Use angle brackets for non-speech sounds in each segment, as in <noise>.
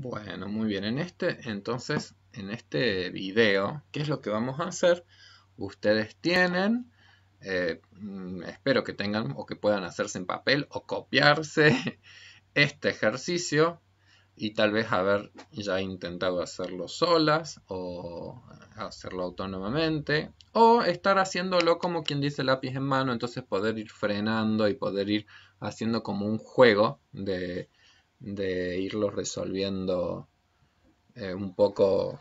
Bueno, muy bien. En este, entonces, en este video, ¿qué es lo que vamos a hacer? Ustedes tienen, eh, mm, espero que tengan o que puedan hacerse en papel o copiarse <laughs> este ejercicio y tal vez haber ya intentado hacerlo solas o hacerlo autónomamente o estar haciéndolo como quien dice lápiz en mano, entonces poder ir frenando y poder ir haciendo como un juego de de irlos resolviendo eh, un poco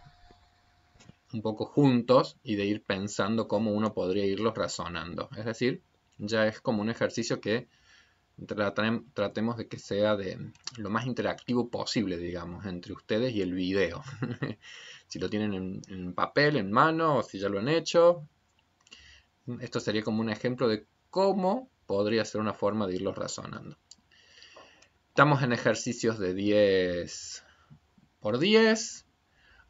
un poco juntos y de ir pensando cómo uno podría irlos razonando. Es decir, ya es como un ejercicio que tratemos de que sea de lo más interactivo posible, digamos, entre ustedes y el video. <laughs> si lo tienen en, papel, en mano, o si ya lo han hecho. Esto sería como un ejemplo de cómo podría ser una forma de irlos razonando. Estamos en ejercicios de 10 por 10.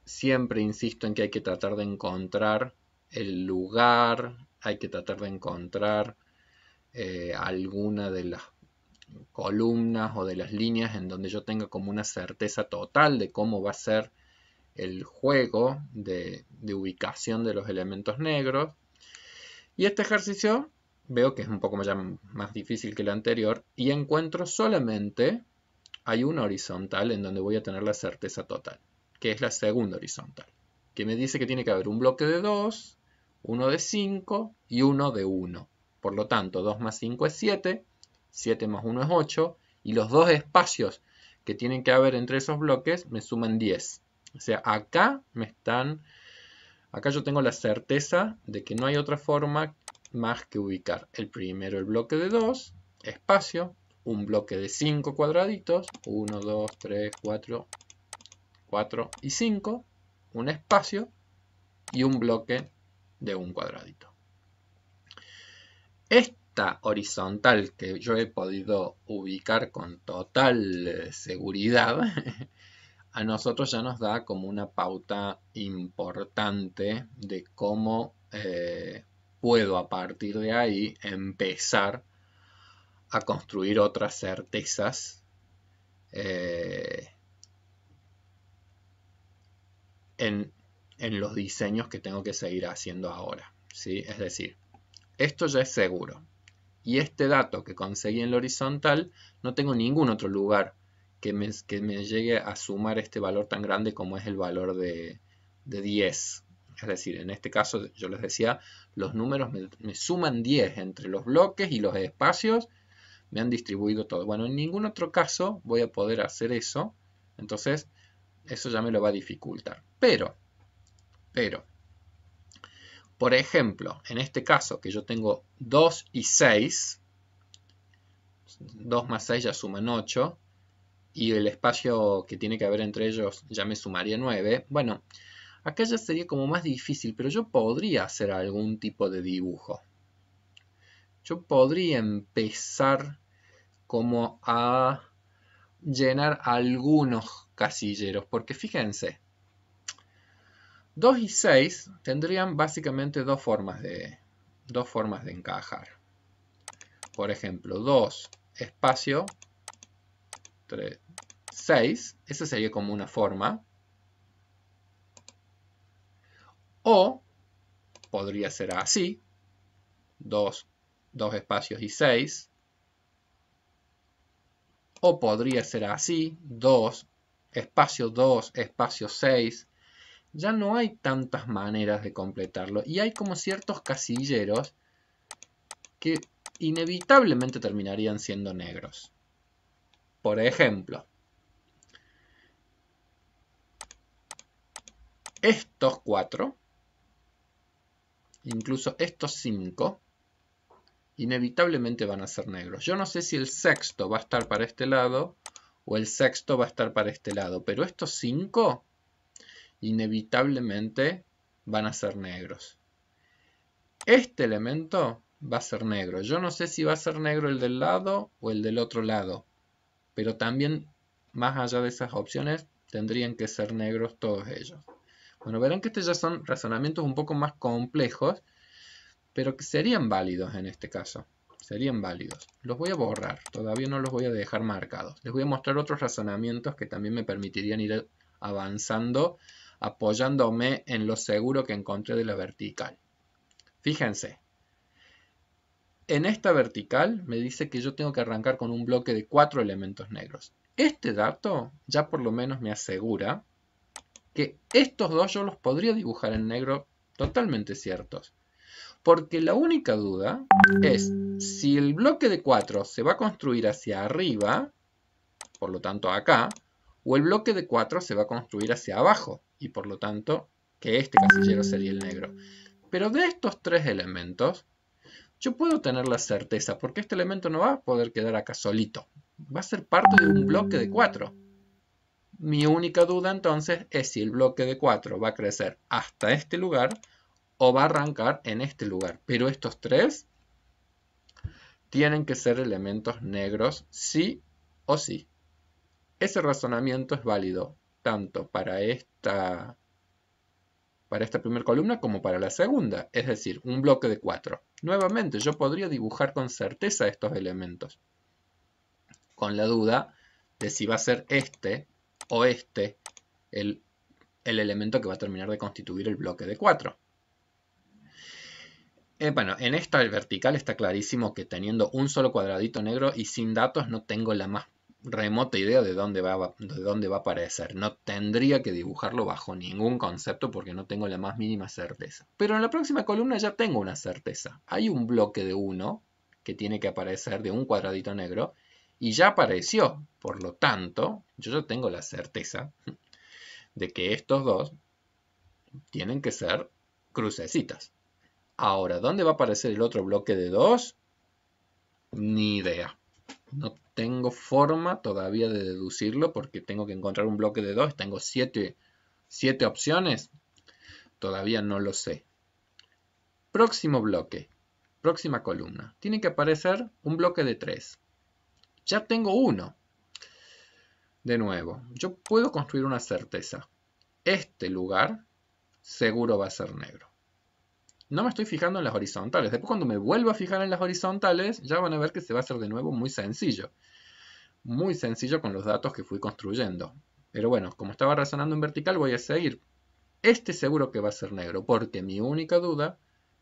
Siempre insisto en que hay que tratar de encontrar el lugar, hay que tratar de encontrar eh, alguna de las columnas o de las líneas en donde yo tenga como una certeza total de cómo va a ser el juego de ubicación de los elementos negros. Y este ejercicio veo que es un poco más difícil que la anterior y encuentro solamente hay una horizontal en donde voy a tener la certeza total, que es la segunda horizontal, que me dice que tiene que haber un bloque de 2, uno de 5 y uno de 1. Por lo tanto, 2 más 5 es 7, 7 más 1 es 8 y los dos espacios que tienen que haber entre esos bloques me suman 10. O sea, acá me están acá yo tengo la certeza de que no hay otra forma más que ubicar el primero el bloque de 2, espacio, un bloque de 5 cuadraditos, 1, 2, 3, 4, 4 y 5, un espacio y un bloque de un cuadradito. Esta horizontal que yo he podido ubicar con total eh, seguridad, <laughs> a nosotros ya nos da como una pauta importante de cómo eh, puedo a partir de ahí empezar a construir otras certezas eh, en, los diseños que tengo que seguir haciendo ahora. ¿sí? Es decir, esto ya es seguro. Y este dato que conseguí en la horizontal, no tengo ningún otro lugar que me, llegue a sumar este valor tan grande como es el valor de, de 10. Es decir, en este caso yo les decía, los números me, suman 10 entre los bloques y los espacios, me han distribuido todo. Bueno, en ningún otro caso voy a poder hacer eso, entonces eso ya me lo va a dificultar. Pero, pero, por ejemplo, en este caso que yo tengo 2 y 6, 2 más 6 ya suman 8, y el espacio que tiene que haber entre ellos ya me sumaría 9. Bueno, Acá sería como más difícil, pero yo podría hacer algún tipo de dibujo. Yo podría empezar como a llenar algunos casilleros, porque fíjense, 2 y 6 tendrían básicamente dos formas de, dos formas de encajar. Por ejemplo, 2 espacio 6, esa sería como una forma. O podría ser así, 2, 2 espacios y 6. O podría ser así, 2, espacio 2, espacio 6. Ya no hay tantas maneras de completarlo y hay como ciertos casilleros que inevitablemente terminarían siendo negros. Por ejemplo, estos cuatro incluso estos cinco, inevitablemente van a ser negros. Yo no sé si el sexto va a estar para este lado o el sexto va a estar para este lado, pero estos cinco inevitablemente van a ser negros. Este elemento va a ser negro. Yo no sé si va a ser negro el del lado o el del otro lado, pero también más allá de esas opciones tendrían que ser negros todos ellos. Bueno, verán que estos ya son razonamientos un poco más complejos, pero que serían válidos en este caso. Serían válidos. Los voy a borrar, todavía no los voy a dejar marcados. Les voy a mostrar otros razonamientos que también me permitirían ir avanzando, apoyándome en lo seguro que encontré de la vertical. Fíjense, en esta vertical me dice que yo tengo que arrancar con un bloque de cuatro elementos negros. Este dato ya por lo menos me asegura que estos dos yo los podría dibujar en negro totalmente ciertos. Porque la única duda es si el bloque de 4 se va a construir hacia arriba, por lo tanto acá, o el bloque de 4 se va a construir hacia abajo, y por lo tanto que este casillero sería el negro. Pero de estos tres elementos, yo puedo tener la certeza, porque este elemento no va a poder quedar acá solito. Va a ser parte de un bloque de 4. Mi única duda entonces es si el bloque de 4 va a crecer hasta este lugar o va a arrancar en este lugar. Pero estos tres tienen que ser elementos negros sí o sí. Ese razonamiento es válido tanto para esta, para esta primera columna como para la segunda, es decir, un bloque de 4. Nuevamente, yo podría dibujar con certeza estos elementos, con la duda de si va a ser este o el, el elemento que va a terminar de constituir el bloque de 4. Eh, bueno, en esta vertical está clarísimo que teniendo un solo cuadradito negro y sin datos no tengo la más remota idea de dónde va, de dónde va a aparecer. No tendría que dibujarlo bajo ningún concepto porque no tengo la más mínima certeza. Pero en la próxima columna ya tengo una certeza. Hay un bloque de 1 que tiene que aparecer de un cuadradito negro y ya apareció. Por lo tanto, yo ya tengo la certeza de que estos dos tienen que ser crucecitas. Ahora, ¿dónde va a aparecer el otro bloque de 2? Ni idea. No tengo forma todavía de deducirlo porque tengo que encontrar un bloque de 2. Tengo 7 opciones. Todavía no lo sé. Próximo bloque. Próxima columna. Tiene que aparecer un bloque de 3. Ya tengo uno. De nuevo, yo puedo construir una certeza. Este lugar seguro va a ser negro. No me estoy fijando en las horizontales. Después cuando me vuelva a fijar en las horizontales, ya van a ver que se va a hacer de nuevo muy sencillo. Muy sencillo con los datos que fui construyendo. Pero bueno, como estaba razonando en vertical, voy a seguir. Este seguro que va a ser negro, porque mi única duda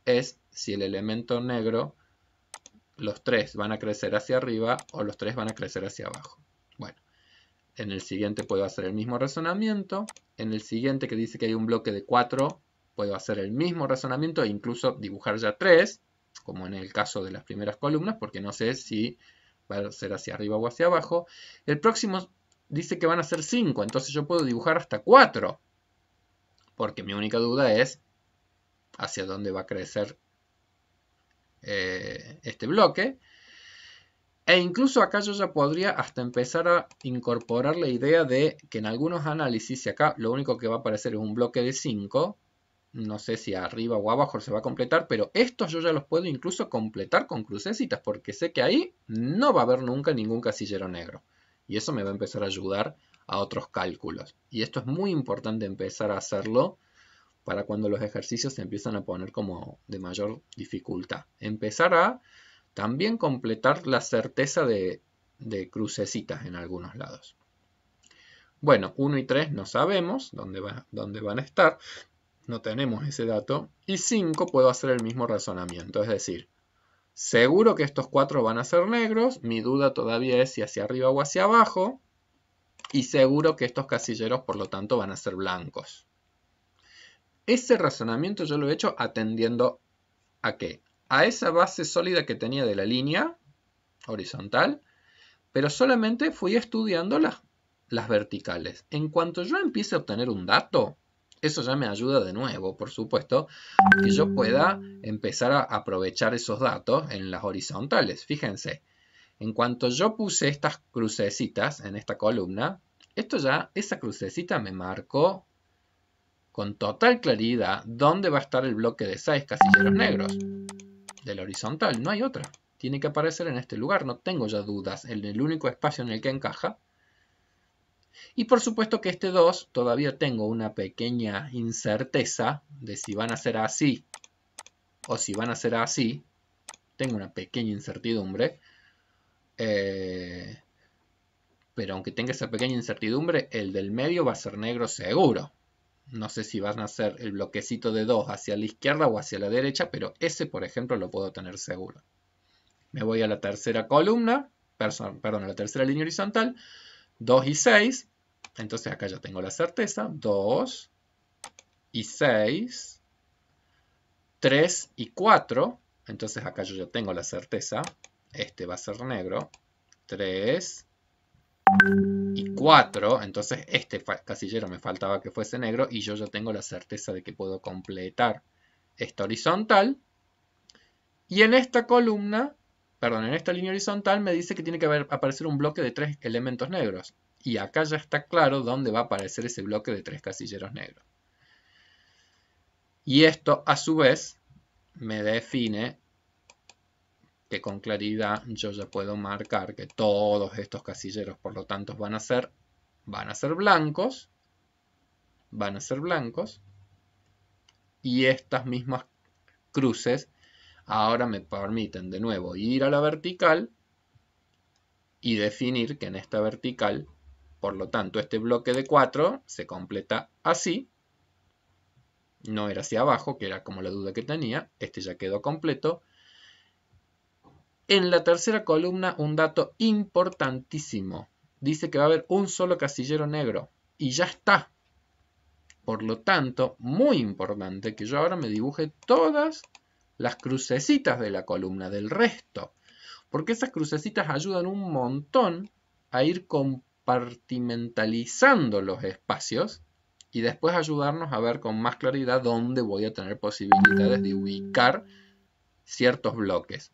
es si el elemento negro los tres van a crecer hacia arriba o los tres van a crecer hacia abajo. Bueno, en el siguiente puedo hacer el mismo razonamiento. En el siguiente que dice que hay un bloque de 4, puedo hacer el mismo razonamiento e incluso dibujar ya 3, como en el caso de las primeras columnas, porque no sé si va a ser hacia arriba o hacia abajo. El próximo dice que van a ser 5, entonces yo puedo dibujar hasta 4, porque mi única duda es hacia dónde va a crecer eh, este bloque. E incluso acá yo ya podría hasta empezar a incorporar la idea de que en algunos análisis, si acá lo único que va a aparecer es un bloque de 5, no sé si arriba o abajo se va a completar, pero estos yo ya los puedo incluso completar con crucecitas, porque sé que ahí no va a haber nunca ningún casillero negro. Y eso me va a empezar a ayudar a otros cálculos. Y esto es muy importante empezar a hacerlo para cuando los ejercicios se empiezan a poner como de mayor dificultad. Empezar a también completar la certeza de, de crucecitas en algunos lados. Bueno, 1 y 3 no sabemos dónde, dónde van a estar, no tenemos ese dato. Y 5 puedo hacer el mismo razonamiento, es decir, seguro que estos 4 van a ser negros, mi duda todavía es si hacia arriba o hacia abajo, y seguro que estos casilleros por lo tanto van a ser blancos. Ese razonamiento yo lo he hecho atendiendo a qué? A esa base sólida que tenía de la línea horizontal, pero solamente fui estudiando las, verticales. En cuanto yo empiece a obtener un dato, eso ya me ayuda de nuevo, por supuesto, que yo pueda empezar a aprovechar esos datos en las horizontales. Fíjense, en cuanto yo puse estas crucecitas en esta columna, esto ya, esa crucecita me marcó con total claridad dónde va a estar el bloque de 6 casilleros negros. Del horizontal, no hay otra. Tiene que aparecer en este lugar, no tengo ya dudas, en el único espacio en el que encaja. Y por supuesto que este 2 todavía tengo una pequeña incerteza de si van a ser así o si van a ser así. Tengo una pequeña incertidumbre. Eh, pero aunque tenga esa pequeña incertidumbre, el del medio va a ser negro seguro no sé si van a ser el bloquecito de 2 hacia la izquierda o hacia la derecha, pero ese, por ejemplo, lo puedo tener seguro. Me voy a la tercera columna, perdón, a la tercera línea horizontal, 2 y 6, entonces acá ya tengo la certeza, 2 y 6, 3 y 4, entonces acá yo ya tengo la certeza, este va a ser negro, 3 y 4, entonces este casillero me faltaba que fuese negro y yo ya tengo la certeza de que puedo completar esta horizontal. Y en esta columna, perdón, en esta línea horizontal me dice que tiene que aparecer un bloque de tres elementos negros. Y acá ya está claro dónde va a aparecer ese bloque de tres casilleros negros. Y esto a su vez me define con claridad yo ya puedo marcar que todos estos casilleros, por lo tanto, van a ser, van a ser blancos, van a ser blancos, y estas mismas cruces ahora me permiten de nuevo ir a la vertical y definir que en esta vertical, por lo tanto, este bloque de 4 se completa así, no era hacia abajo, que era como la duda que tenía, este ya quedó completo, en la tercera columna un dato importantísimo. Dice que va a haber un solo casillero negro. Y ya está. Por lo tanto, muy importante que yo ahora me dibuje todas las crucecitas de la columna, del resto. Porque esas crucecitas ayudan un montón a ir compartimentalizando los espacios y después ayudarnos a ver con más claridad dónde voy a tener posibilidades de ubicar ciertos bloques.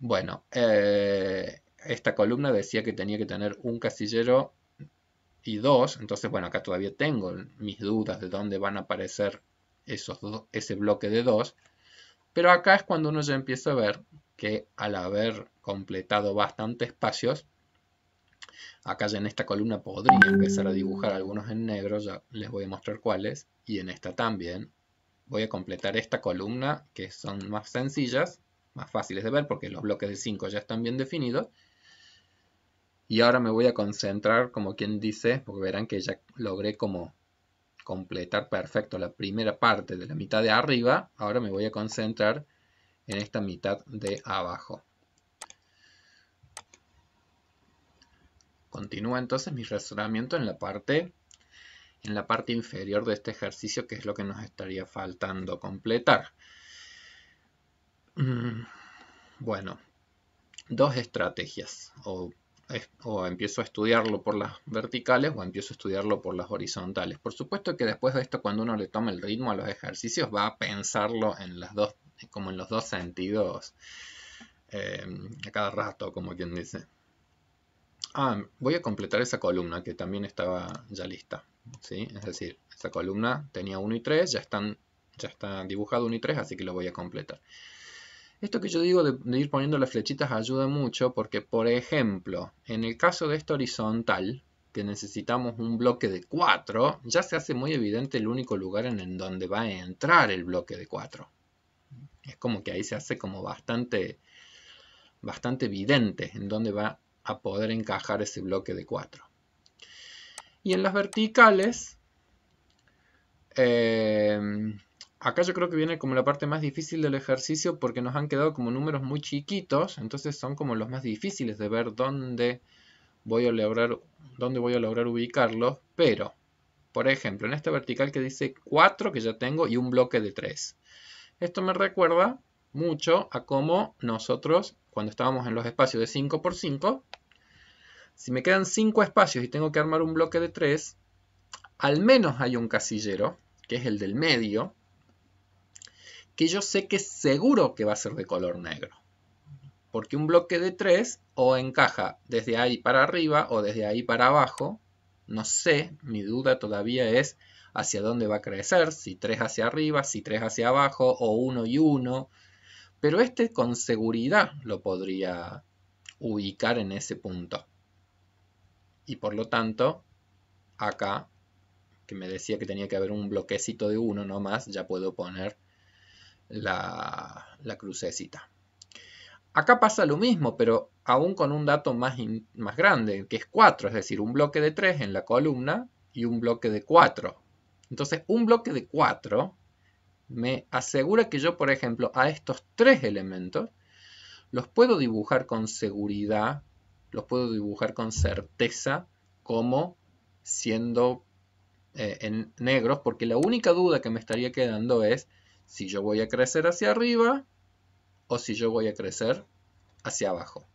Bueno, eh, esta columna decía que tenía que tener un casillero y dos, entonces bueno, acá todavía tengo mis dudas de dónde van a aparecer esos ese bloque de dos, pero acá es cuando uno ya empieza a ver que al haber completado bastantes espacios, acá ya en esta columna podría empezar a dibujar algunos en negro, ya les voy a mostrar cuáles, y en esta también. Voy a completar esta columna, que son más sencillas, más fáciles de ver porque los bloques de 5 ya están bien definidos. Y ahora me voy a concentrar, como quien dice, porque verán que ya logré como completar perfecto la primera parte de la mitad de arriba. Ahora me voy a concentrar en esta mitad de abajo. Continúa entonces mi razonamiento en la parte en la parte inferior de este ejercicio que es lo que nos estaría faltando completar. Mm, bueno, dos estrategias. O, empiezo a estudiarlo por las verticales o empiezo a estudiarlo por las horizontales. Por supuesto que después de esto, cuando uno le toma el ritmo a los ejercicios, va a pensarlo en las dos, como en los dos sentidos em, a cada rato, como quien dice. Ah, voy a completar esa columna que también estaba ya lista. ¿sí? Es decir, esa columna tenía 1 y 3, ya, están, ya está dibujado 1 y 3, así que lo voy a completar. Esto que yo digo de, ir poniendo las flechitas ayuda mucho porque, por ejemplo, en el caso de este horizontal, que necesitamos un bloque de 4, ya se hace muy evidente el único lugar en, el donde va a entrar el bloque de 4. Es como que ahí se hace como bastante, bastante evidente en dónde va a poder encajar ese bloque de 4. Y en las verticales, eh, Acá yo creo que viene como la parte más difícil del ejercicio porque nos han quedado como números muy chiquitos, entonces son como los más difíciles de ver dónde voy a lograr, ubicarlos, pero, por ejemplo, en esta vertical que dice 4 que ya tengo y un bloque de 3. Esto me recuerda mucho a cómo nosotros, cuando estábamos en los espacios de 5 por 5, si me quedan 5 espacios y tengo que armar un bloque de 3, al menos hay un casillero, que es el del medio, que yo sé que seguro que va a ser de color negro. Porque un bloque de 3 o encaja desde ahí para arriba o desde ahí para abajo. No sé, mi duda todavía es hacia dónde va a crecer, si 3 hacia arriba, si 3 hacia abajo o 1 y 1. Pero este con seguridad lo podría ubicar en ese punto. Y por lo tanto, acá, que me decía que tenía que haber un bloquecito de 1 más. ya puedo poner la, la crucecita. Acá pasa lo mismo, pero aún con un dato más, más grande, que es 4, es decir, un bloque de 3 en la columna y un bloque de 4. Entonces, un bloque de 4 me asegura que yo, por ejemplo, a estos tres elementos los puedo dibujar con seguridad, los puedo dibujar con certeza como siendo eh, en negros, porque la única duda que me estaría quedando es si yo voy a crecer hacia arriba o si yo voy a crecer hacia abajo.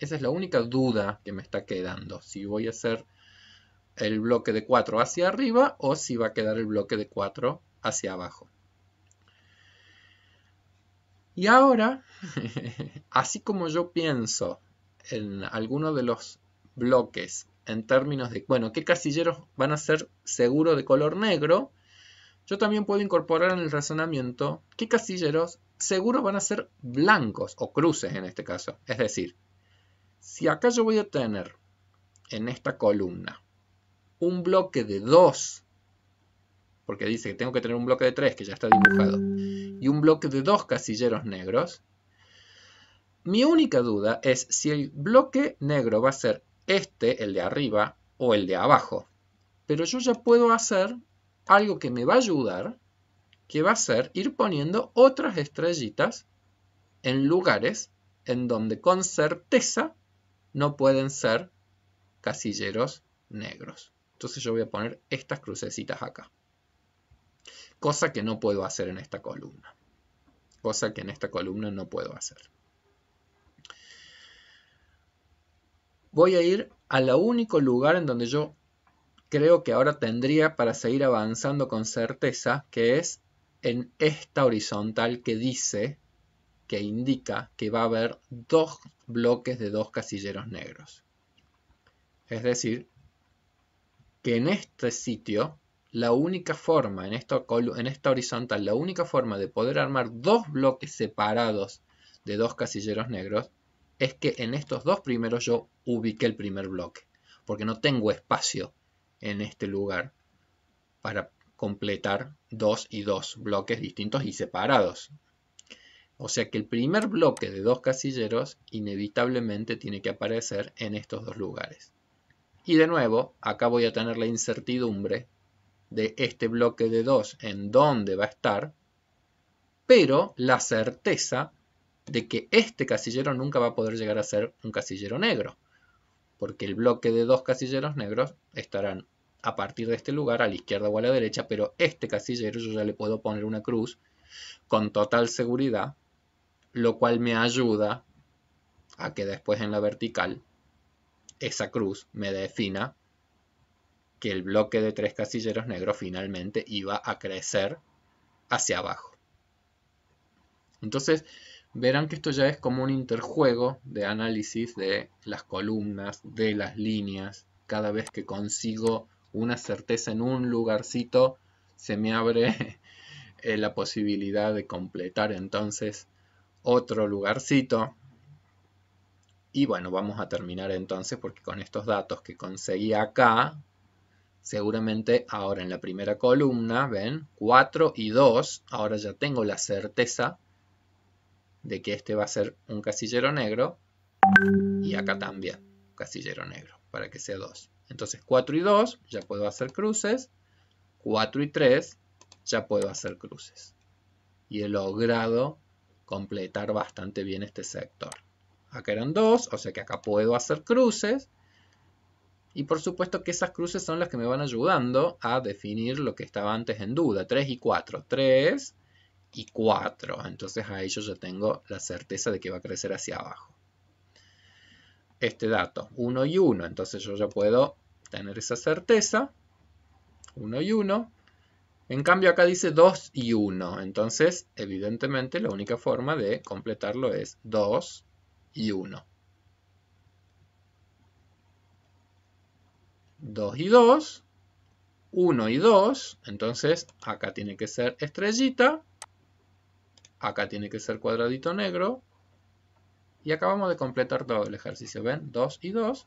Esa es la única duda que me está quedando, si voy a hacer el bloque de 4 hacia arriba o si va a quedar el bloque de 4 hacia abajo. Y ahora, <laughs> así como yo pienso en alguno de los bloques en términos de, bueno, qué casilleros van a ser seguro de color negro, yo también puedo incorporar en el razonamiento que casilleros seguro van a ser blancos o cruces en este caso. Es decir, si acá yo voy a tener en esta columna un bloque de 2, porque dice que tengo que tener un bloque de 3 que ya está dibujado, y un bloque de 2 casilleros negros, mi única duda es si el bloque negro va a ser este, el de arriba, o el de abajo. Pero yo ya puedo hacer algo que me va a ayudar, que va a ser ir poniendo otras estrellitas en lugares en donde con certeza no pueden ser casilleros negros. Entonces yo voy a poner estas crucecitas acá. Cosa que no puedo hacer en esta columna. Cosa que en esta columna no puedo hacer. Voy a ir al único lugar en donde yo creo que ahora tendría para seguir avanzando con certeza, que es en esta horizontal que dice, que indica que va a haber dos bloques de dos casilleros negros. Es decir, que en este sitio, la única forma, en esta, horizontal, la única forma de poder armar dos bloques separados de dos casilleros negros es que en estos dos primeros yo ubique el primer bloque, porque no tengo espacio en este lugar para completar dos y dos bloques distintos y separados. O sea que el primer bloque de dos casilleros inevitablemente tiene que aparecer en estos dos lugares. Y de nuevo, acá voy a tener la incertidumbre de este bloque de dos en dónde va a estar, pero la certeza de que este casillero nunca va a poder llegar a ser un casillero negro, porque el bloque de dos casilleros negros estarán a partir de este lugar, a la izquierda o a la derecha, pero este casillero yo ya le puedo poner una cruz con total seguridad, lo cual me ayuda a que después en la vertical esa cruz me defina que el bloque de tres casilleros negros finalmente iba a crecer hacia abajo. Entonces, verán que esto ya es como un interjuego de análisis de las columnas, de las líneas, cada vez que consigo una certeza en un lugarcito, se me abre <laughs> eh, la posibilidad de completar entonces otro lugarcito. Y bueno, vamos a terminar entonces porque con estos datos que conseguí acá, seguramente ahora en la primera columna, ven, 4 y 2, ahora ya tengo la certeza de que este va a ser un casillero negro y acá también casillero negro para que sea 2. Entonces 4 y 2 ya puedo hacer cruces. 4 y 3 ya puedo hacer cruces. Y he logrado completar bastante bien este sector. Acá eran 2, o sea que acá puedo hacer cruces. Y por supuesto que esas cruces son las que me van ayudando a definir lo que estaba antes en duda. 3 y 4. 3 y 4. Entonces a ello ya tengo la certeza de que va a crecer hacia abajo. Este dato, 1 y 1. Entonces yo ya puedo tener esa certeza. 1 y 1. En cambio acá dice 2 y 1. Entonces, evidentemente, la única forma de completarlo es 2 y 1. 2 y 2. 1 y 2. Entonces, acá tiene que ser estrellita. Acá tiene que ser cuadradito negro. Y acabamos de completar todo el ejercicio. ¿Ven? 2 y 2.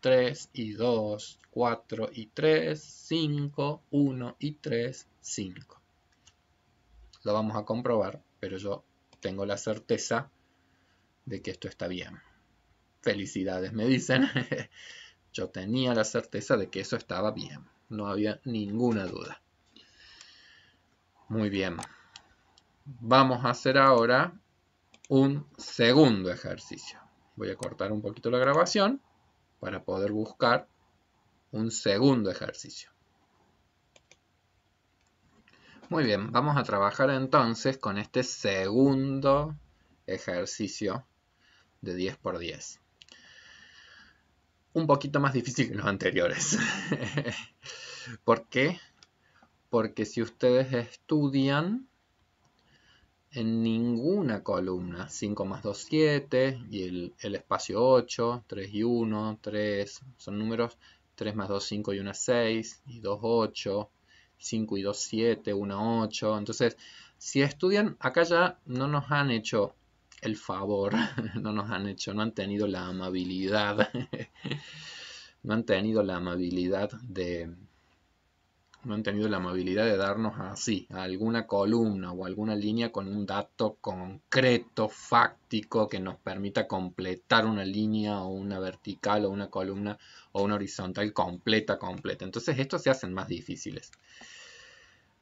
3 y 2, 4 y 3, 5, 1 y 3, 5. Lo vamos a comprobar, pero yo tengo la certeza de que esto está bien. Felicidades, me dicen. <laughs> yo tenía la certeza de que eso estaba bien. No había ninguna duda. Muy bien. Vamos a hacer ahora un segundo ejercicio. Voy a cortar un poquito la grabación para poder buscar un segundo ejercicio. Muy bien, vamos a trabajar entonces con este segundo ejercicio de 10 por 10 Un poquito más difícil que los anteriores. <laughs> ¿Por qué? Porque si ustedes estudian, en ninguna columna. 5 más 2, 7 y el, el, espacio 8, 3 y 1, 3, son números 3 más 2, 5 y 1, 6 y 2, 8, 5 y 2, 7, 1, 8. Entonces, si estudian, acá ya no nos han hecho el favor, <laughs> no nos han hecho, no han tenido la amabilidad, <laughs> no han tenido la amabilidad de no han tenido la amabilidad de darnos así, alguna columna o alguna línea con un dato concreto, fáctico, que nos permita completar una línea o una vertical o una columna o una horizontal completa, completa. Entonces estos se hacen más difíciles.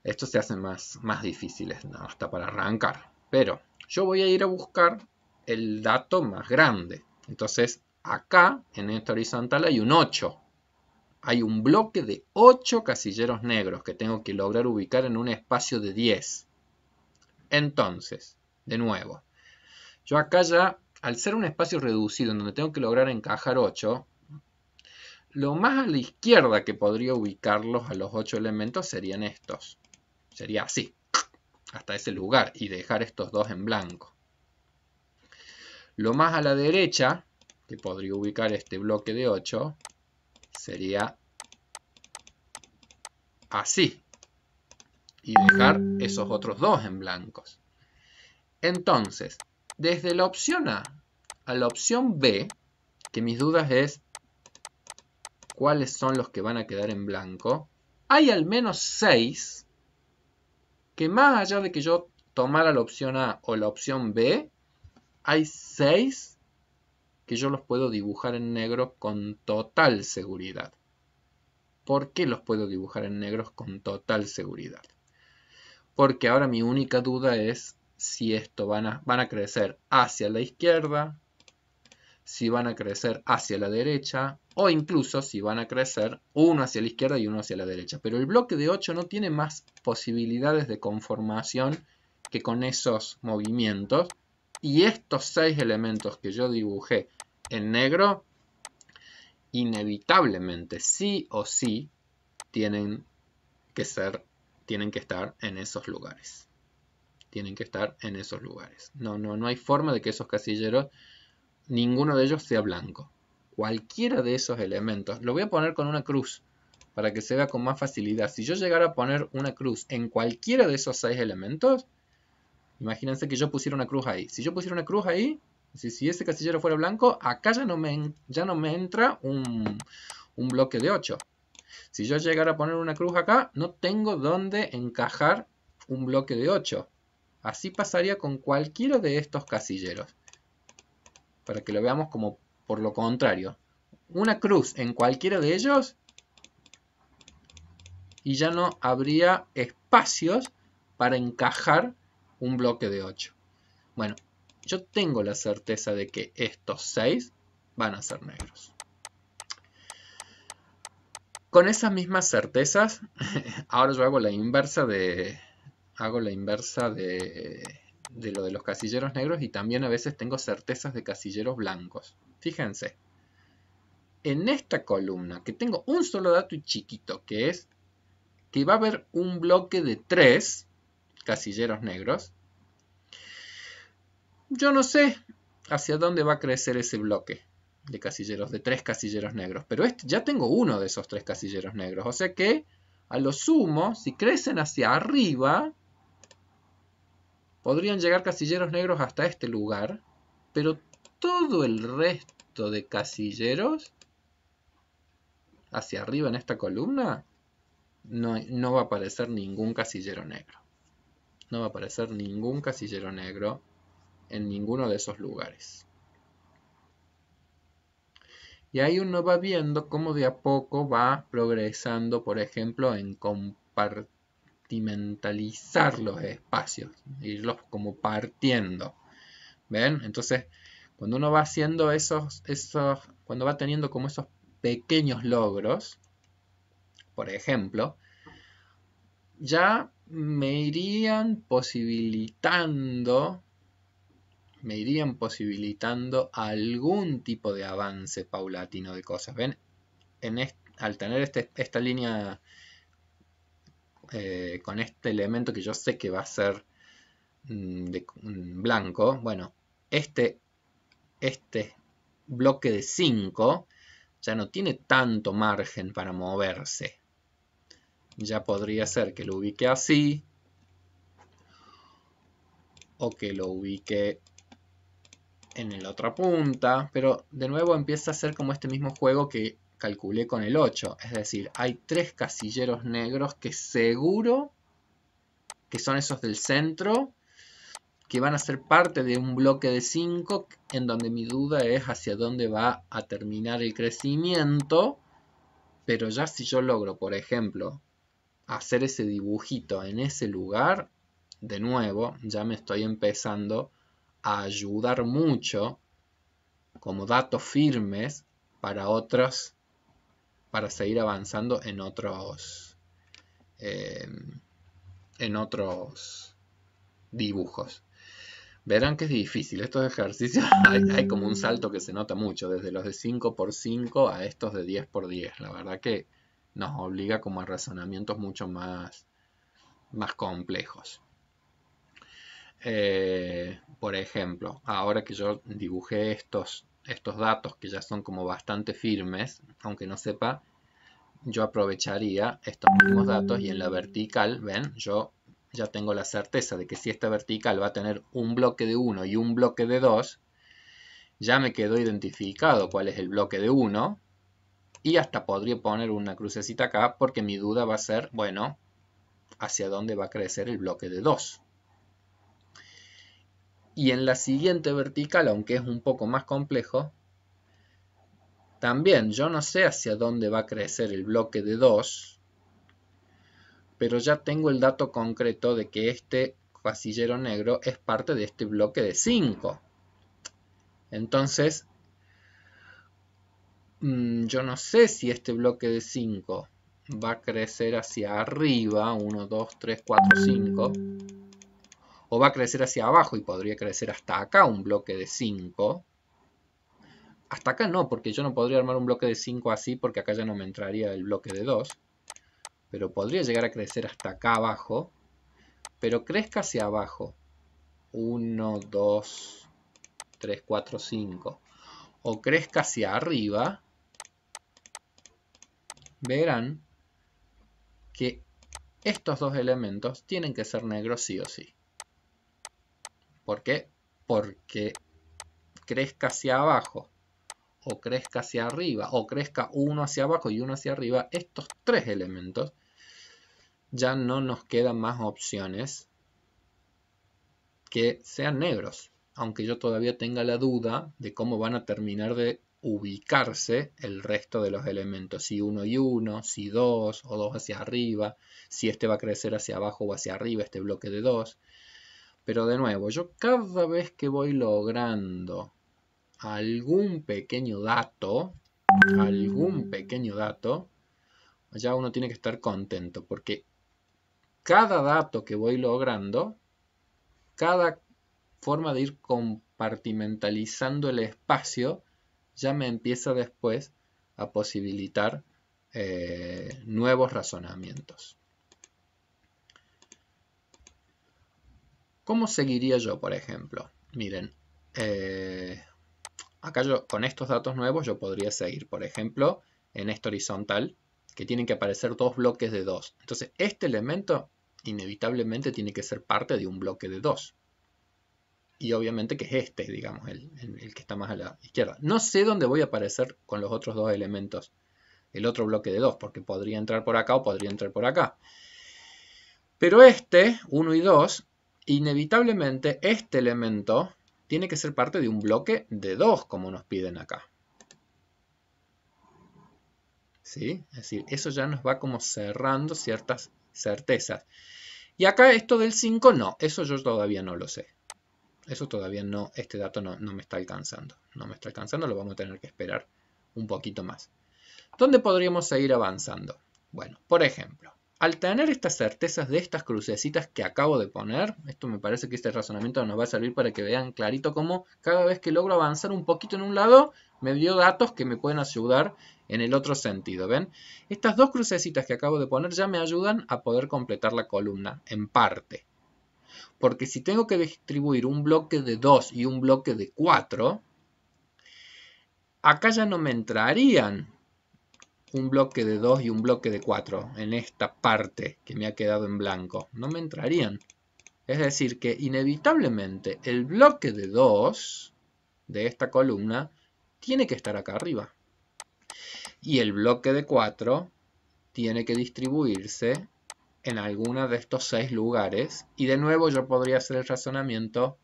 Estos se hacen más, más difíciles, no, hasta para arrancar. Pero yo voy a ir a buscar el dato más grande. Entonces acá en esta horizontal hay un 8, hay un bloque de 8 casilleros negros que tengo que lograr ubicar en un espacio de 10. Entonces, de nuevo, yo acá ya, al ser un espacio reducido en donde tengo que lograr encajar 8, lo más a la izquierda que podría ubicarlos a los 8 elementos serían estos. Sería así, hasta ese lugar, y dejar estos dos en blanco. Lo más a la derecha, que podría ubicar este bloque de 8, sería así. Y dejar esos otros dos en blancos. Entonces, desde la opción A a la opción B, que mis dudas es cuáles son los que van a quedar en blanco, hay al menos seis, que más allá de que yo tomara la opción A o la opción B, hay seis que yo los puedo dibujar en negro con total seguridad. ¿Por qué los puedo dibujar en negros con total seguridad? Porque ahora mi única duda es si esto van a, van a crecer hacia la izquierda, si van a crecer hacia la derecha o incluso si van a crecer uno hacia la izquierda y uno hacia la derecha. Pero el bloque de 8 no tiene más posibilidades de conformación que con esos movimientos y estos seis elementos que yo dibujé en negro inevitablemente sí o sí tienen que ser, tienen que estar en esos lugares. Tienen que estar en esos lugares. No, no, no hay forma de que esos casilleros, ninguno de ellos sea blanco. Cualquiera de esos elementos, lo voy a poner con una cruz para que se vea con más facilidad. Si yo llegara a poner una cruz en cualquiera de esos seis elementos, imagínense que yo pusiera una cruz ahí. Si yo pusiera una cruz ahí, si, ese casillero fuera blanco, acá ya no me, entra un, un bloque de 8. Si yo llegara a poner una cruz acá, no tengo dónde encajar un bloque de 8. Así pasaría con cualquiera de estos casilleros. Para que lo veamos como por lo contrario. Una cruz en cualquiera de ellos y ya no habría espacios para encajar un bloque de 8. Bueno, yo tengo la certeza de que estos seis van a ser negros. Con esas mismas certezas, <laughs> ahora yo hago la inversa de hago la inversa de, lo de los casilleros negros y también a veces tengo certezas de casilleros blancos. Fíjense, en esta columna que tengo un solo dato y chiquito que es que va a haber un bloque de tres casilleros negros yo no sé hacia dónde va a crecer ese bloque de casilleros, de tres casilleros negros. Pero este, ya tengo uno de esos tres casilleros negros. O sea que, a lo sumo, si crecen hacia arriba, podrían llegar casilleros negros hasta este lugar. Pero todo el resto de casilleros hacia arriba en esta columna, no, no va a aparecer ningún casillero negro. No va a aparecer ningún casillero negro en ninguno de esos lugares. Y ahí uno va viendo cómo de a poco va progresando, por ejemplo, en compartimentalizar los espacios, irlos como partiendo. ¿Ven? Entonces, cuando uno va haciendo esos, esos, cuando va teniendo como esos pequeños logros, por ejemplo, ya me irían posibilitando me irían posibilitando algún tipo de avance paulatino de cosas. ¿Ven? al tener este, esta línea eh, con este elemento que yo sé que va a ser mm, de, mm, blanco, bueno, este, este bloque de 5 ya no tiene tanto margen para moverse. Ya podría ser que lo ubique así o que lo ubique en la otra punta, pero de nuevo empieza a ser como este mismo juego que calculé con el 8, es decir, hay tres casilleros negros que seguro que son esos del centro, que van a ser parte de un bloque de 5 en donde mi duda es hacia dónde va a terminar el crecimiento, pero ya si yo logro, por ejemplo, hacer ese dibujito en ese lugar, de nuevo, ya me estoy empezando a ayudar mucho como datos firmes para otros, para seguir avanzando en otros, em, en otros dibujos. Verán que es difícil, estos ejercicios <laughs> hay, como un salto que se nota mucho, desde los de 5x5 a estos de 10x10. La verdad que nos obliga como a razonamientos mucho más, más complejos. Eh, por ejemplo, ahora que yo dibujé estos, estos datos que ya son como bastante firmes, aunque no sepa, yo aprovecharía estos mismos datos y en la vertical, ven, yo ya tengo la certeza de que si esta vertical va a tener un bloque de 1 y un bloque de 2, ya me quedó identificado cuál es el bloque de 1 y hasta podría poner una crucecita acá porque mi duda va a ser, bueno, hacia dónde va a crecer el bloque de 2. Y en la siguiente vertical, aunque es un poco más complejo, también yo no sé hacia dónde va a crecer el bloque de 2, pero ya tengo el dato concreto de que este pasillero negro es parte de este bloque de 5. Entonces, mm, yo no sé si este bloque de 5 va a crecer hacia arriba, 1, 2, 3, 4, 5 o va a crecer hacia abajo y podría crecer hasta acá un bloque de 5. Hasta acá no, porque yo no podría armar un bloque de 5 así porque acá ya no me entraría el bloque de 2. Pero podría llegar a crecer hasta acá abajo. Pero crezca hacia abajo. 1, 2, 3, 4, 5. O crezca hacia arriba. Verán que estos dos elementos tienen que ser negros sí o sí. ¿Por qué? Porque crezca hacia abajo o crezca hacia arriba o crezca uno hacia abajo y uno hacia arriba, estos tres elementos ya no nos quedan más opciones que sean negros, aunque yo todavía tenga la duda de cómo van a terminar de ubicarse el resto de los elementos, si uno y uno, si dos o dos hacia arriba, si este va a crecer hacia abajo o hacia arriba, este bloque de dos, pero de nuevo, yo cada vez que voy logrando algún pequeño dato, algún pequeño dato, ya uno tiene que estar contento porque cada dato que voy logrando, cada forma de ir compartimentalizando el espacio, ya me empieza después a posibilitar eh, nuevos razonamientos. ¿Cómo seguiría yo, por ejemplo? Miren, eh, acá yo con estos datos nuevos yo podría seguir, por ejemplo, en este horizontal, que tienen que aparecer dos bloques de dos. Entonces, este elemento inevitablemente tiene que ser parte de un bloque de dos Y obviamente que es este, digamos, el, el que está más a la izquierda. No sé dónde voy a aparecer con los otros dos elementos, el otro bloque de 2, porque podría entrar por acá o podría entrar por acá. Pero este, 1 y 2, inevitablemente este elemento tiene que ser parte de un bloque de 2, como nos piden acá. ¿Sí? Es decir, eso ya nos va como cerrando ciertas certezas. Y acá esto del 5, no, eso yo todavía no lo sé. Eso todavía no, este dato no, no me está alcanzando. No me está alcanzando, lo vamos a tener que esperar un poquito más. ¿Dónde podríamos seguir avanzando? Bueno, por ejemplo, al tener estas certezas de estas crucecitas que acabo de poner, esto me parece que este razonamiento nos va a servir para que vean clarito cómo cada vez que logro avanzar un poquito en un lado, me dio datos que me pueden ayudar en el otro sentido, ¿ven? Estas dos crucecitas que acabo de poner ya me ayudan a poder completar la columna, en parte. Porque si tengo que distribuir un bloque de 2 y un bloque de 4, acá ya no me entrarían un bloque de 2 y un bloque de 4 en esta parte que me ha quedado en blanco. No me entrarían. Es decir, que inevitablemente el bloque de 2 de esta columna tiene que estar acá arriba. Y el bloque de 4 tiene que distribuirse en alguno de estos 6 lugares. Y de nuevo yo podría hacer el razonamiento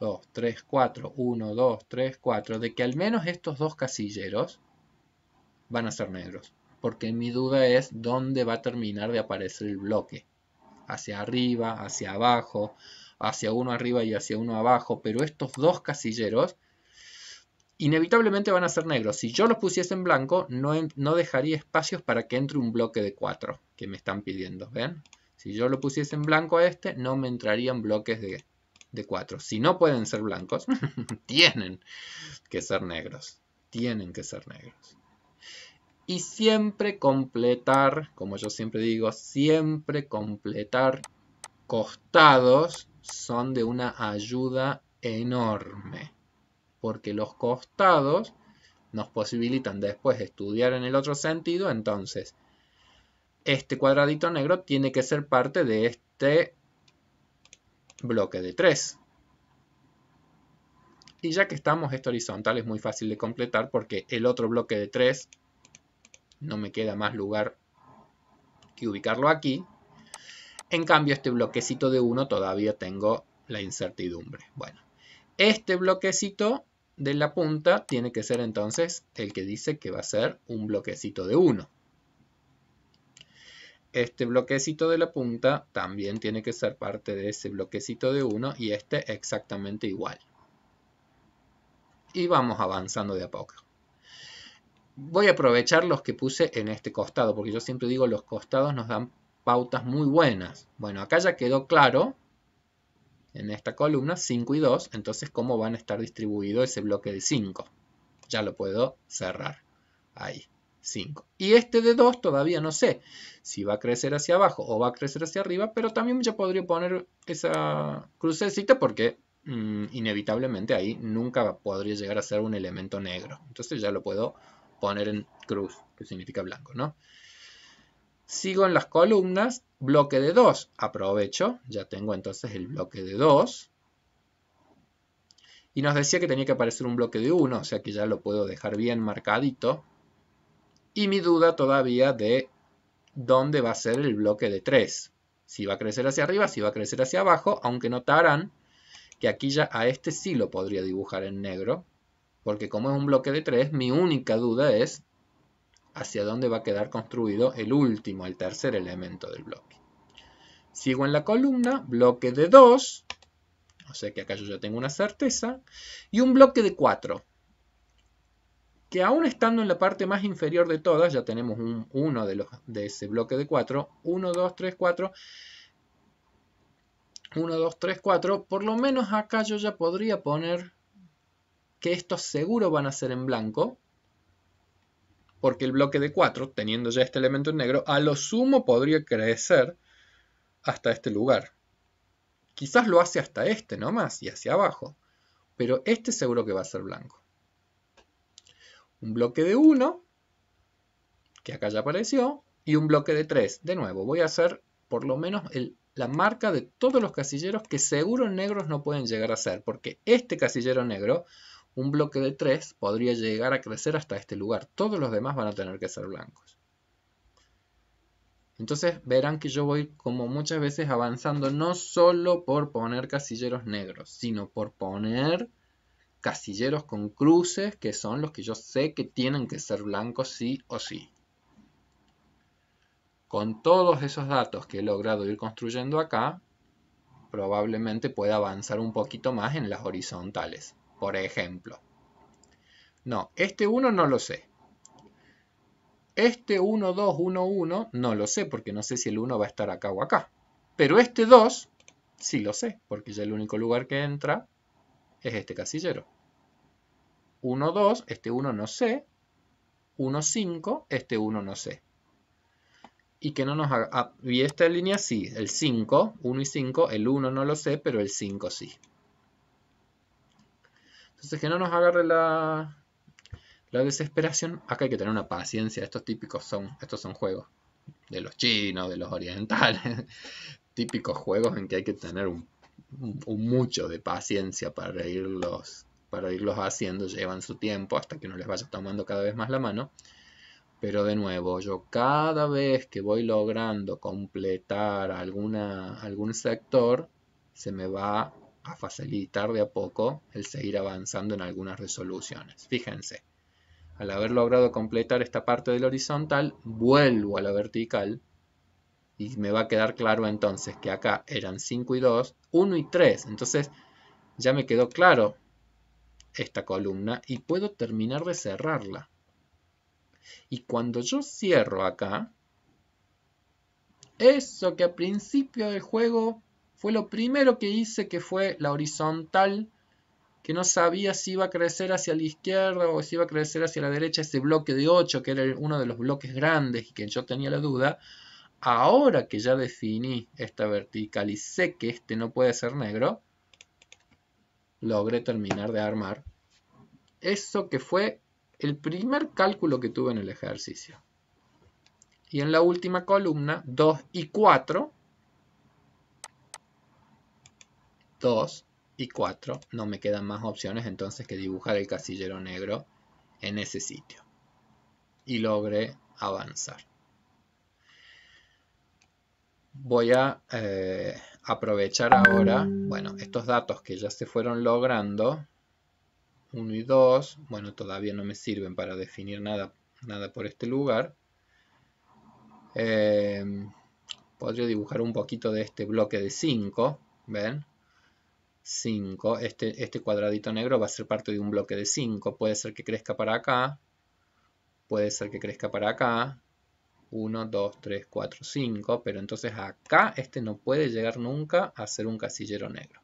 2, 3, 4, 1, 2, 3, 4, de que al menos estos dos casilleros van a ser negros. Porque mi duda es dónde va a terminar de aparecer el bloque. Hacia arriba, hacia abajo, hacia uno arriba y hacia uno abajo. Pero estos dos casilleros inevitablemente van a ser negros. Si yo los pusiese en blanco, no, dejaría espacios para que entre un bloque de cuatro que me están pidiendo. ¿Ven? Si yo lo pusiese en blanco a este, no me entrarían bloques de, cuatro. Si no pueden ser blancos, <laughs> tienen que ser negros. Tienen que ser negros y siempre completar, como yo siempre digo, siempre completar costados son de una ayuda enorme, porque los costados nos posibilitan después estudiar en el otro sentido, entonces este cuadradito negro tiene que ser parte de este bloque de 3. Y ya que estamos, esto horizontal es muy fácil de completar porque el otro bloque de 3 no me queda más lugar que ubicarlo aquí. En cambio, este bloquecito de 1 todavía tengo la incertidumbre. Bueno, este bloquecito de la punta tiene que ser entonces el que dice que va a ser un bloquecito de 1. Este bloquecito de la punta también tiene que ser parte de ese bloquecito de 1 y este exactamente igual. Y vamos avanzando de a poco voy a aprovechar los que puse en este costado, porque yo siempre digo los costados nos dan pautas muy buenas. Bueno, acá ya quedó claro en esta columna 5 y 2, entonces cómo van a estar distribuidos ese bloque de 5. Ya lo puedo cerrar. Ahí, 5. Y este de 2 todavía no sé si va a crecer hacia abajo o va a crecer hacia arriba, pero también ya podría poner esa crucecita porque mm, inevitablemente ahí nunca podría llegar a ser un elemento negro. Entonces ya lo puedo poner en cruz, que significa blanco, ¿no? Sigo en las columnas, bloque de 2, aprovecho, ya tengo entonces el bloque de 2. Y nos decía que tenía que aparecer un bloque de 1, o sea que ya lo puedo dejar bien marcadito. Y mi duda todavía de dónde va a ser el bloque de 3. Si va a crecer hacia arriba, si va a crecer hacia abajo, aunque notarán que aquí ya a este sí lo podría dibujar en negro, porque como es un bloque de 3, mi única duda es hacia dónde va a quedar construido el último, el tercer elemento del bloque. Sigo en la columna, bloque de 2, o sea que acá yo ya tengo una certeza, y un bloque de 4, que aún estando en la parte más inferior de todas, ya tenemos uno de, los, de ese bloque de 4, 1, 2, 3, 4, 1, 2, 3, 4, por lo menos acá yo ya podría poner que estos seguro van a ser en blanco, porque el bloque de 4, teniendo ya este elemento en negro, a lo sumo podría crecer hasta este lugar. Quizás lo hace hasta este nomás y hacia abajo, pero este seguro que va a ser blanco. Un bloque de 1, que acá ya apareció, y un bloque de 3. De nuevo, voy a hacer por lo menos la marca de todos los casilleros que seguro negros no pueden llegar a ser, porque este casillero negro un bloque de 3 podría llegar a crecer hasta este lugar. Todos los demás van a tener que ser blancos. Entonces verán que yo voy como muchas veces avanzando no solo por poner casilleros negros, sino por poner casilleros con cruces que son los que yo sé que tienen que ser blancos sí o sí. Con todos esos datos que he logrado ir construyendo acá, probablemente pueda avanzar un poquito más en las horizontales por ejemplo. No, este 1 no lo sé. Este 1, 2, 1, 1 no lo sé porque no sé si el 1 va a estar acá o acá. Pero este 2 sí lo sé porque ya el único lugar que entra es este casillero. 1, 2, este 1 no sé. 1, 5, este 1 no sé. Y que no nos ah, y esta línea sí, el 5, 1 y 5, el 1 no lo sé, pero el 5 sí. Entonces, que no nos agarre la, la desesperación. Acá hay que tener una paciencia. Estos típicos son, estos son juegos de los chinos, de los orientales. <laughs> típicos juegos en que hay que tener un, mucho de paciencia para irlos, para irlos haciendo. Llevan su tiempo hasta que uno les vaya tomando cada vez más la mano. Pero de nuevo, yo cada vez que voy logrando completar algún sector, se me va a facilitar de a poco el seguir avanzando en algunas resoluciones. Fíjense, al haber logrado completar esta parte del horizontal, vuelvo a la vertical y me va a quedar claro entonces que acá eran 5 y 2, 1 y 3. Entonces ya me quedó claro esta columna y puedo terminar de cerrarla. Y cuando yo cierro acá, eso que al principio del juego fue lo primero que hice que fue la horizontal, que no sabía si iba a crecer hacia la izquierda o si iba a crecer hacia la derecha ese bloque de 8, que era uno de los bloques grandes y que yo tenía la duda. Ahora que ya definí esta vertical y sé que este no puede ser negro, logré terminar de armar eso que fue el primer cálculo que tuve en el ejercicio. Y en la última columna, 2 y 4, 2 y 4 no me quedan más opciones entonces que dibujar el casillero negro en ese sitio y logré avanzar voy a eh, aprovechar ahora bueno estos datos que ya se fueron logrando 1 y 2 bueno todavía no me sirven para definir nada nada por este lugar eh, podría dibujar un poquito de este bloque de 5 ven 5. Este, este, cuadradito negro va a ser parte de un bloque de 5. Puede ser que crezca para acá. Puede ser que crezca para acá. 1, 2, 3, 4, 5. Pero entonces acá este no puede llegar nunca a ser un casillero negro.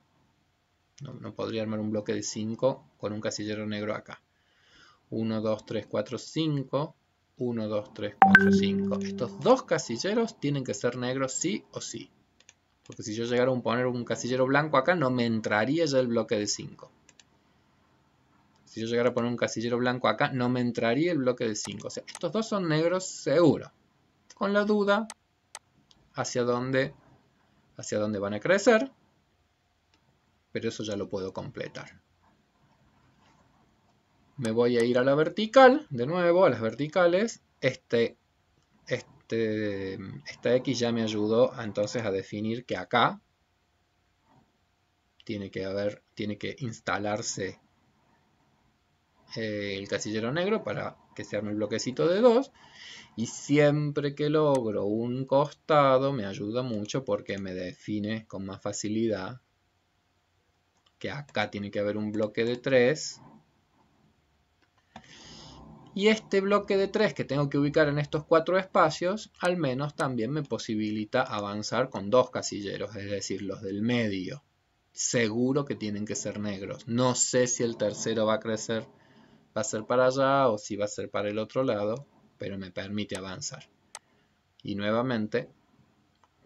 no podría armar un bloque de 5 con un casillero negro acá. 1, 2, 3, 4, 5. 1, 2, 3, 4, 5. Estos dos casilleros tienen que ser negros sí o sí. Porque si yo llegara a poner un casillero blanco acá, no me entraría ya el bloque de 5. Si yo llegara a poner un casillero blanco acá, no me entraría el bloque de 5. O sea, estos dos son negros seguro. Con la duda hacia dónde, hacia dónde van a crecer. Pero eso ya lo puedo completar. Me voy a ir a la vertical, de nuevo, a las verticales. Este, este este, esta X ya me ayudó entonces a definir que acá tiene que, haber, tiene que instalarse eh, el casillero negro para que se arme el bloquecito de 2 y siempre que logro un costado me ayuda mucho porque me define con más facilidad que acá tiene que haber un bloque de 3 y este bloque de 3 que tengo que ubicar en estos cuatro espacios, al menos también me posibilita avanzar con dos casilleros, es decir, los del medio. Seguro que tienen que ser negros. No sé si el tercero va a crecer, va a ser para allá o si va a ser para el otro lado, pero me permite avanzar. Y nuevamente,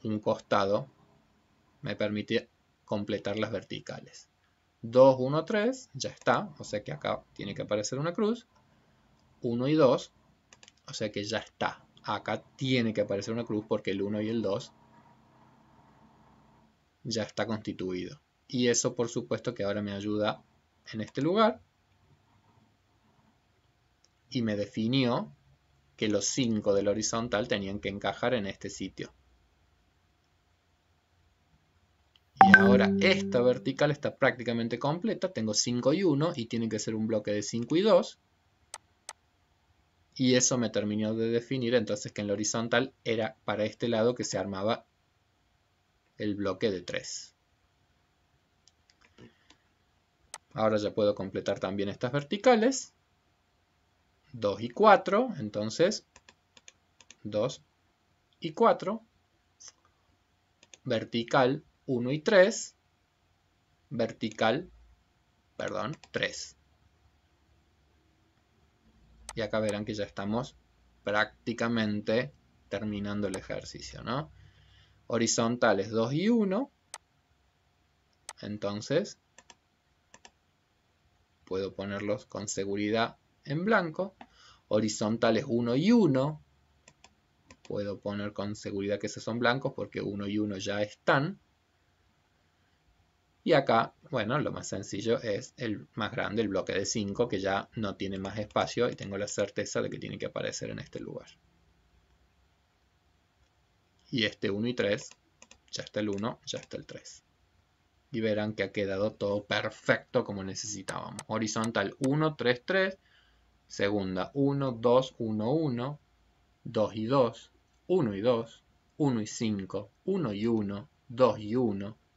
un costado me permite completar las verticales. 2, 1, 3, ya está, o sea que acá tiene que aparecer una cruz. 1 y 2, o sea que ya está. Acá tiene que aparecer una cruz porque el 1 y el 2 ya está constituido. Y eso por supuesto que ahora me ayuda en este lugar. Y me definió que los 5 del horizontal tenían que encajar en este sitio. Y ahora esta vertical está prácticamente completa. Tengo 5 y 1 y tiene que ser un bloque de 5 y 2. Y eso me terminó de definir entonces que en la horizontal era para este lado que se armaba el bloque de 3. Ahora ya puedo completar también estas verticales. 2 y 4, entonces 2 y 4. Vertical 1 y 3. Vertical, perdón, 3 y acá verán que ya estamos prácticamente terminando el ejercicio, ¿no? Horizontales 2 y 1. Entonces, puedo ponerlos con seguridad en blanco. Horizontales 1 y 1. Puedo poner con seguridad que esos son blancos porque 1 y 1 ya están. Y acá, bueno, lo más sencillo es el más grande, el bloque de 5, que ya no tiene más espacio y tengo la certeza de que tiene que aparecer en este lugar. Y este 1 y 3, ya está el 1, ya está el 3. Y verán que ha quedado todo perfecto como necesitábamos. Horizontal 1, 3, 3. Segunda 1, 2, 1, 1. 2 y 2. 1 y 2. 1 y 5. 1 y 1. 2 y 1.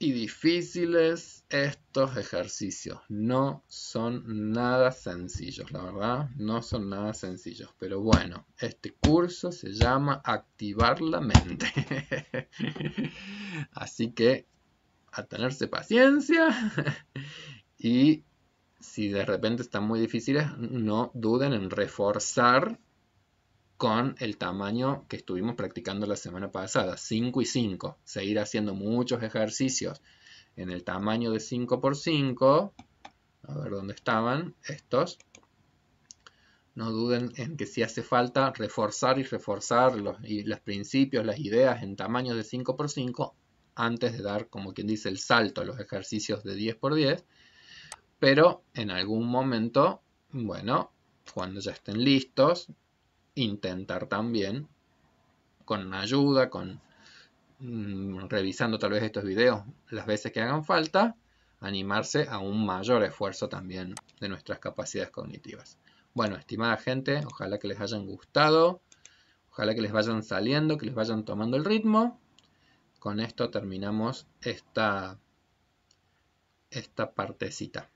y difíciles estos ejercicios. No son nada sencillos, la verdad, no son nada sencillos. Pero bueno, este curso se llama Activar la mente. <laughs> Así que a tenerse paciencia <laughs> y si de repente están muy difíciles, no duden en reforzar con el tamaño que estuvimos practicando la semana pasada, 5 y 5. Seguir haciendo muchos ejercicios en el tamaño de 5 por 5. A ver dónde estaban estos. No duden en que si hace falta reforzar y reforzar los, y los principios, las ideas en tamaño de 5 por 5 antes de dar, como quien dice, el salto a los ejercicios de 10 por 10. Pero en algún momento, bueno, cuando ya estén listos, intentar también con ayuda, con mm, revisando tal vez estos videos las veces que hagan falta, animarse a un mayor esfuerzo también de nuestras capacidades cognitivas. Bueno, estimada gente, ojalá que les hayan gustado, ojalá que les vayan saliendo, que les vayan tomando el ritmo. Con esto terminamos esta, esta partecita.